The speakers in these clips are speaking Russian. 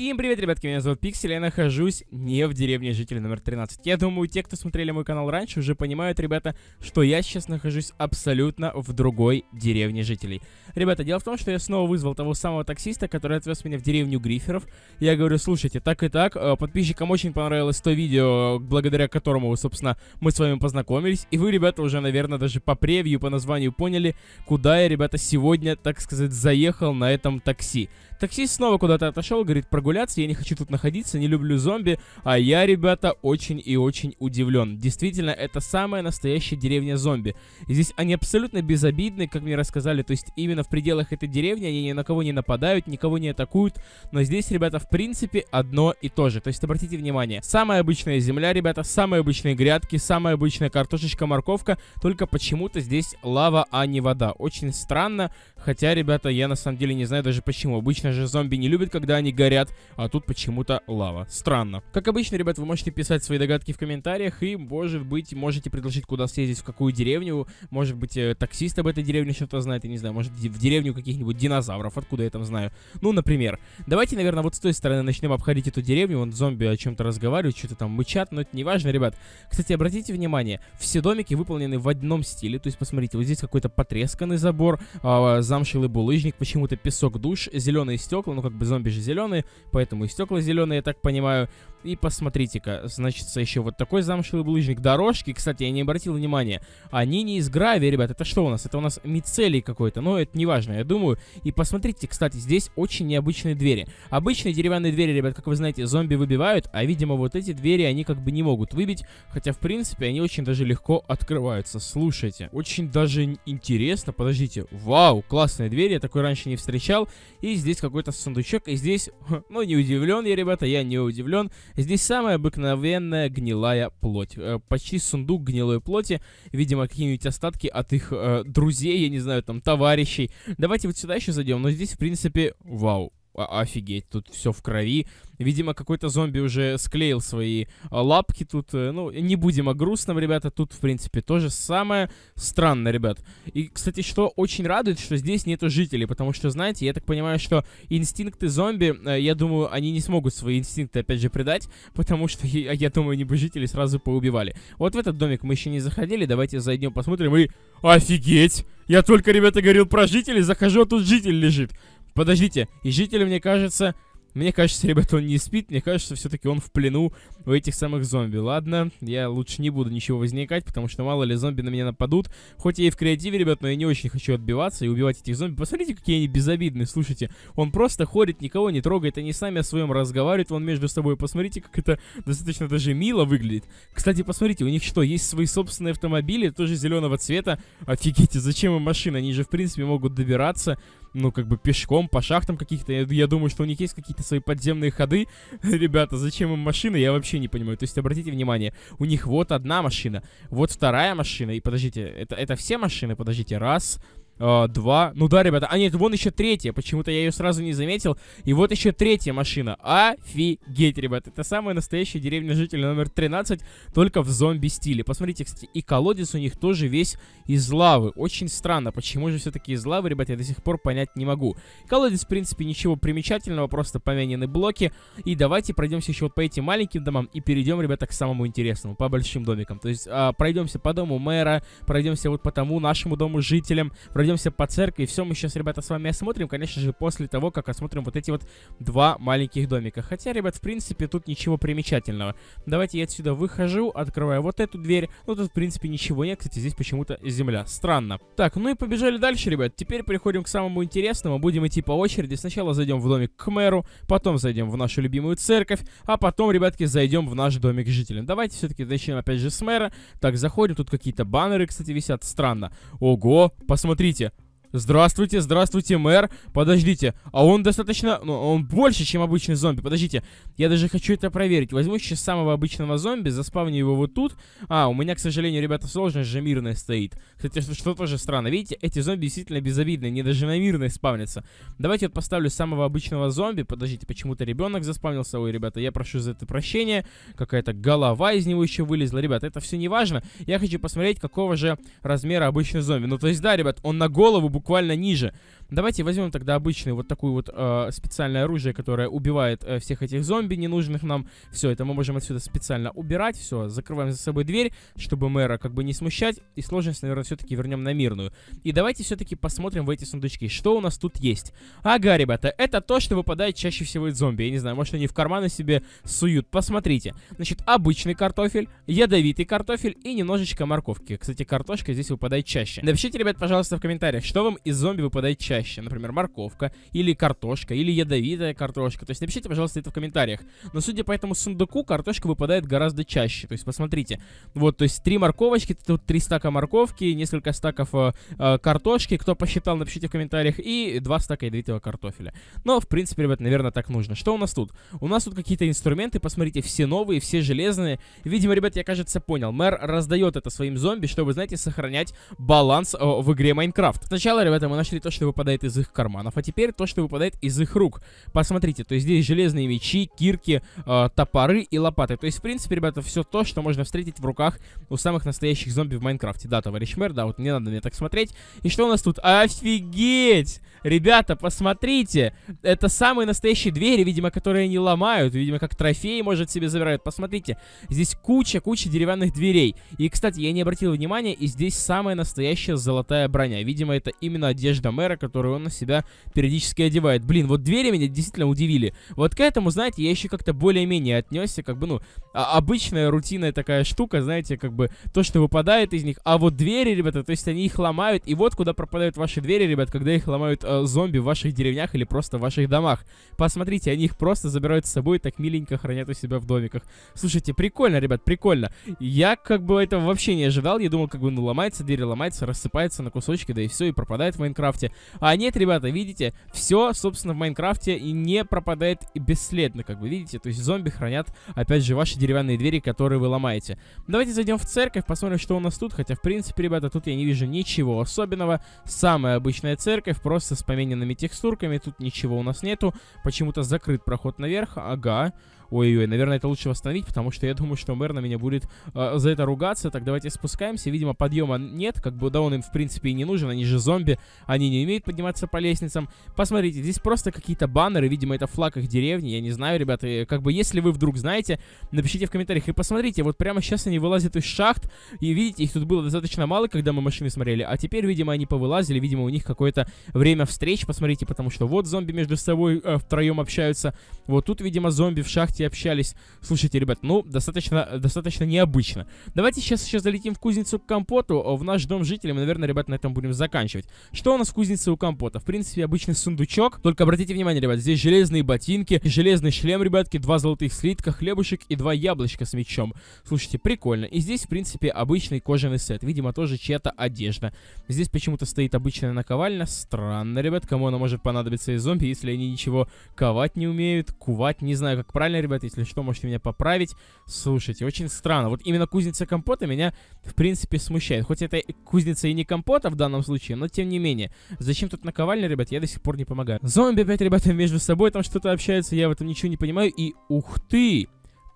Всем привет, ребятки, меня зовут Пиксель, я нахожусь не в деревне жителей номер 13. Я думаю, те, кто смотрели мой канал раньше, уже понимают, ребята, что я сейчас нахожусь абсолютно в другой деревне жителей. Ребята, дело в том, что я снова вызвал того самого таксиста, который отвез меня в деревню Гриферов. Я говорю, слушайте, так и так, э, подписчикам очень понравилось то видео, благодаря которому, собственно, мы с вами познакомились. И вы, ребята, уже, наверное, даже по превью, по названию поняли, куда я, ребята, сегодня, так сказать, заехал на этом такси. Таксист снова куда-то отошел, говорит, прогулялся манипуляций, я не хочу тут находиться, не люблю зомби, а я, ребята, очень и очень удивлен. Действительно, это самая настоящая деревня зомби. здесь они абсолютно безобидны, как мне рассказали, то есть именно в пределах этой деревни они ни на кого не нападают, никого не атакуют, но здесь, ребята, в принципе, одно и то же. То есть обратите внимание, самая обычная земля, ребята, самые обычные грядки, самая обычная картошечка, морковка, только почему-то здесь лава, а не вода. Очень странно, хотя, ребята, я на самом деле не знаю даже почему. Обычно же зомби не любят, когда они горят, а тут почему-то лава. Странно. Как обычно, ребят, вы можете писать свои догадки в комментариях и, может быть, можете предложить, куда съездить, в какую деревню. Может быть, э, таксист об этой деревне что-то знает, я не знаю, может, в деревню каких-нибудь динозавров, откуда я там знаю. Ну, например. Давайте, наверное, вот с той стороны начнем обходить эту деревню. Вон зомби о чем-то разговаривают, что-то там мычат, но это не важно, ребят. Кстати, обратите внимание, все домики выполнены в одном стиле. То есть, посмотрите, вот здесь какой-то потресканный забор, э, а, замшилый булыжник, почему-то песок душ, зеленые стекла, ну как бы зомби же зеленые, поэтому и стекла зеленые, я так понимаю. И посмотрите-ка, значится еще вот такой замшевый булыжник. Дорожки, кстати, я не обратил внимания, они не из гравия, ребят, это что у нас? Это у нас мицелий какой-то, но это не важно, я думаю. И посмотрите, кстати, здесь очень необычные двери. Обычные деревянные двери, ребят, как вы знаете, зомби выбивают, а, видимо, вот эти двери они как бы не могут выбить, хотя, в принципе, они очень даже легко открываются. Слушайте, очень даже интересно, подождите, вау, классные двери, я такой раньше не встречал. И здесь какой-то сундучок, и здесь ну, не удивлен я, ребята, я не удивлен. Здесь самая обыкновенная гнилая плоть. Э, почти сундук гнилой плоти. Видимо, какие-нибудь остатки от их э, друзей, я не знаю, там, товарищей. Давайте вот сюда еще зайдем. Но здесь, в принципе, вау. Офигеть, тут все в крови. Видимо, какой-то зомби уже склеил свои а, лапки тут. Э, ну, не будем о грустном, ребята. Тут, в принципе, то же самое. Странно, ребят. И, кстати, что очень радует, что здесь нету жителей. Потому что, знаете, я так понимаю, что инстинкты зомби, э, я думаю, они не смогут свои инстинкты, опять же, предать. Потому что, я, думаю, они бы жители сразу поубивали. Вот в этот домик мы еще не заходили. Давайте зайдем, посмотрим и... Офигеть! Я только, ребята, говорил про жителей, захожу, а тут житель лежит. Подождите, и житель, мне кажется... Мне кажется, ребята, он не спит. Мне кажется, все-таки он в плену у этих самых зомби. Ладно, я лучше не буду ничего возникать, потому что мало ли зомби на меня нападут. Хоть я и в креативе, ребят, но я не очень хочу отбиваться и убивать этих зомби. Посмотрите, какие они безобидные, слушайте. Он просто ходит, никого не трогает, они сами о своем разговаривают, он между собой. Посмотрите, как это достаточно даже мило выглядит. Кстати, посмотрите, у них что, есть свои собственные автомобили, тоже зеленого цвета. Офигите, а зачем им машина? Они же, в принципе, могут добираться ну, как бы пешком по шахтам каких-то. Я, я думаю, что у них есть какие-то свои подземные ходы. Ребята, зачем им машины, я вообще не понимаю. То есть, обратите внимание, у них вот одна машина, вот вторая машина. И подождите, это, это все машины? Подождите, раз, а, два. Ну да, ребята. А нет, вон еще третья. Почему-то я ее сразу не заметил. И вот еще третья машина. Офигеть, ребят. Это самая настоящая деревня жителя номер 13, только в зомби-стиле. Посмотрите, кстати, и колодец у них тоже весь из лавы. Очень странно. Почему же все-таки из лавы, ребята, я до сих пор понять не могу. Колодец, в принципе, ничего примечательного, просто поменены блоки. И давайте пройдемся еще вот по этим маленьким домам и перейдем, ребята, к самому интересному, по большим домикам. То есть а, пройдемся по дому мэра, пройдемся вот по тому нашему дому жителям, пройдемся пройдемся по церкви. Все мы сейчас, ребята, с вами осмотрим, конечно же, после того, как осмотрим вот эти вот два маленьких домика. Хотя, ребят, в принципе, тут ничего примечательного. Давайте я отсюда выхожу, открываю вот эту дверь. Ну, тут, в принципе, ничего нет. Кстати, здесь почему-то земля. Странно. Так, ну и побежали дальше, ребят. Теперь переходим к самому интересному. Будем идти по очереди. Сначала зайдем в домик к мэру, потом зайдем в нашу любимую церковь, а потом, ребятки, зайдем в наш домик жителям. Давайте все-таки начнем опять же с мэра. Так, заходим. Тут какие-то баннеры, кстати, висят. Странно. Ого, посмотрите. Смотрите, Здравствуйте, здравствуйте, мэр. Подождите, а он достаточно... Ну, он больше, чем обычный зомби. Подождите, я даже хочу это проверить. Возьму сейчас самого обычного зомби, заспавню его вот тут. А, у меня, к сожалению, ребята, сложность же мирная стоит. Кстати, что, что тоже странно. Видите, эти зомби действительно безобидные, не даже на мирной спавнятся. Давайте вот поставлю самого обычного зомби. Подождите, почему-то ребенок заспавнился. Ой, ребята, я прошу за это прощения. Какая-то голова из него еще вылезла. Ребята, это все не важно. Я хочу посмотреть, какого же размера обычный зомби. Ну, то есть, да, ребят, он на голову буквально ниже. Давайте возьмем тогда обычное вот такое вот э, специальное оружие, которое убивает э, всех этих зомби ненужных нам. Все, это мы можем отсюда специально убирать. Все, закрываем за собой дверь, чтобы мэра как бы не смущать. И сложность, наверное, все-таки вернем на мирную. И давайте все-таки посмотрим в эти сундучки, что у нас тут есть. Ага, ребята, это то, что выпадает чаще всего из зомби. Я не знаю, может они в карманы себе суют. Посмотрите. Значит, обычный картофель, ядовитый картофель и немножечко морковки. Кстати, картошка здесь выпадает чаще. Напишите, ребят, пожалуйста, в комментариях, что вы новым из зомби выпадает чаще. Например, морковка, или картошка, или ядовитая картошка. То есть напишите, пожалуйста, это в комментариях. Но судя по этому сундуку, картошка выпадает гораздо чаще. То есть посмотрите. Вот, то есть три морковочки, тут три стака морковки, несколько стаков э, э, картошки. Кто посчитал, напишите в комментариях. И два стака ядовитого картофеля. Но, в принципе, ребят, наверное, так нужно. Что у нас тут? У нас тут какие-то инструменты, посмотрите, все новые, все железные. Видимо, ребят, я, кажется, понял. Мэр раздает это своим зомби, чтобы, знаете, сохранять баланс э, в игре Майнкрафт. Сначала сделали в этом и начали то, что выпадает из их карманов, а теперь то, что выпадает из их рук. Посмотрите, то есть здесь железные мечи, кирки, э, топоры и лопаты. То есть, в принципе, ребята, все то, что можно встретить в руках у самых настоящих зомби в Майнкрафте. Да, товарищ мэр, да, вот не надо мне так смотреть. И что у нас тут? Офигеть! Ребята, посмотрите! Это самые настоящие двери, видимо, которые не ломают. Видимо, как трофеи, может, себе забирают. Посмотрите, здесь куча-куча деревянных дверей. И, кстати, я не обратил внимания, и здесь самая настоящая золотая броня. Видимо, это и именно одежда мэра, которую он на себя периодически одевает. Блин, вот двери меня действительно удивили. Вот к этому, знаете, я еще как-то более-менее отнесся, как бы, ну, а, обычная рутинная такая штука, знаете, как бы то, что выпадает из них. А вот двери, ребята, то есть они их ломают, и вот куда пропадают ваши двери, ребят, когда их ломают э, зомби в ваших деревнях или просто в ваших домах. Посмотрите, они их просто забирают с собой и так миленько хранят у себя в домиках. Слушайте, прикольно, ребят, прикольно. Я как бы этого вообще не ожидал, я думал, как бы, ну, ломается дверь, ломается, рассыпается на кусочки, да и все, и пропадает пропадает в Майнкрафте. А нет, ребята, видите, все, собственно, в Майнкрафте и не пропадает бесследно, как вы видите. То есть зомби хранят, опять же, ваши деревянные двери, которые вы ломаете. Давайте зайдем в церковь, посмотрим, что у нас тут. Хотя, в принципе, ребята, тут я не вижу ничего особенного. Самая обычная церковь, просто с помененными текстурками. Тут ничего у нас нету. Почему-то закрыт проход наверх. Ага. Ой-ой, наверное, это лучше восстановить, потому что я думаю, что мэр на меня будет э, за это ругаться. Так, давайте спускаемся. Видимо, подъема нет, как бы да он им, в принципе, и не нужен. Они же зомби, они не умеют подниматься по лестницам. Посмотрите, здесь просто какие-то баннеры, видимо, это флаг их деревни. Я не знаю, ребята, как бы если вы вдруг знаете, напишите в комментариях. И посмотрите, вот прямо сейчас они вылазят из шахт, и видите, их тут было достаточно мало, когда мы машины смотрели, а теперь, видимо, они повылазили, видимо, у них какое-то время встреч, посмотрите, потому что вот зомби между собой э, втроем общаются, вот тут, видимо, зомби в шахте вместе общались. Слушайте, ребят, ну, достаточно, достаточно необычно. Давайте сейчас еще залетим в кузницу к компоту, в наш дом жителям. Наверное, ребят, на этом будем заканчивать. Что у нас в кузнице у компота? В принципе, обычный сундучок. Только обратите внимание, ребят, здесь железные ботинки, железный шлем, ребятки, два золотых слитка, хлебушек и два яблочка с мечом. Слушайте, прикольно. И здесь, в принципе, обычный кожаный сет. Видимо, тоже чья-то одежда. Здесь почему-то стоит обычная наковальня. Странно, ребят, кому она может понадобиться из зомби, если они ничего ковать не умеют, кувать, не знаю, как правильно, ребят Ребята, если что, можете меня поправить. Слушайте, очень странно. Вот именно кузница компота меня, в принципе, смущает. Хоть это кузница и не компота в данном случае, но тем не менее. Зачем тут наковальня, ребят, я до сих пор не помогаю. Зомби опять, ребята, между собой там что-то общаются, я в этом ничего не понимаю. И ух ты!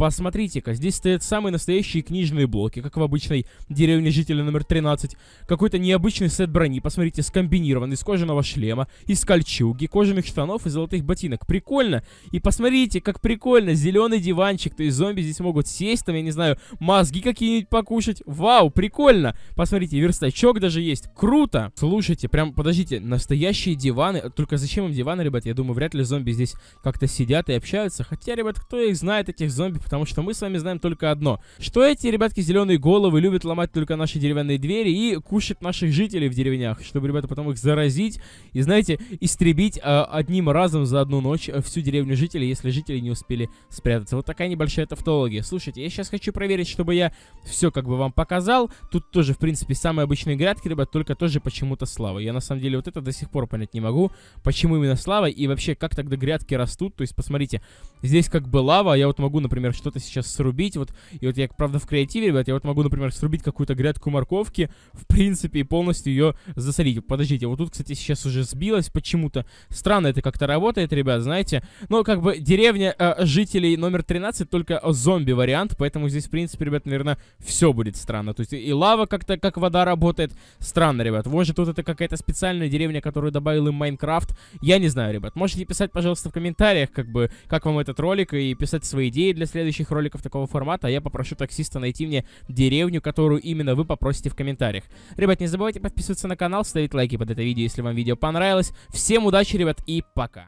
Посмотрите-ка, здесь стоят самые настоящие книжные блоки, как в обычной деревне жителя номер 13. Какой-то необычный сет брони, посмотрите, скомбинированный из кожаного шлема, из кольчуги, кожаных штанов и золотых ботинок. Прикольно. И посмотрите, как прикольно, зеленый диванчик, то есть зомби здесь могут сесть, там, я не знаю, мозги какие-нибудь покушать. Вау, прикольно. Посмотрите, верстачок даже есть. Круто. Слушайте, прям, подождите, настоящие диваны. Только зачем им диваны, ребят? Я думаю, вряд ли зомби здесь как-то сидят и общаются. Хотя, ребят, кто их знает, этих зомби, потому что мы с вами знаем только одно, что эти ребятки зеленые головы любят ломать только наши деревянные двери и кушать наших жителей в деревнях, чтобы ребята потом их заразить и, знаете, истребить э, одним разом за одну ночь э, всю деревню жителей, если жители не успели спрятаться. Вот такая небольшая тавтология. Слушайте, я сейчас хочу проверить, чтобы я все как бы вам показал. Тут тоже, в принципе, самые обычные грядки, ребят, только тоже почему-то слава. Я на самом деле вот это до сих пор понять не могу, почему именно слава и вообще как тогда грядки растут. То есть, посмотрите, здесь как бы лава, а я вот могу, например, что-то сейчас срубить. Вот, и вот я, правда, в креативе, ребят, я вот могу, например, срубить какую-то грядку морковки, в принципе, и полностью ее засолить. Подождите, вот тут, кстати, сейчас уже сбилось почему-то. Странно это как-то работает, ребят, знаете. Но как бы деревня э, жителей номер 13 только зомби-вариант, поэтому здесь, в принципе, ребят, наверное, все будет странно. То есть и лава как-то, как вода работает. Странно, ребят. вот же тут это какая-то специальная деревня, которую добавил им Майнкрафт. Я не знаю, ребят. Можете писать, пожалуйста, в комментариях, как бы, как вам этот ролик, и писать свои идеи для следующего следующих роликов такого формата, а я попрошу таксиста найти мне деревню, которую именно вы попросите в комментариях. Ребят, не забывайте подписываться на канал, ставить лайки под это видео, если вам видео понравилось. Всем удачи, ребят, и пока!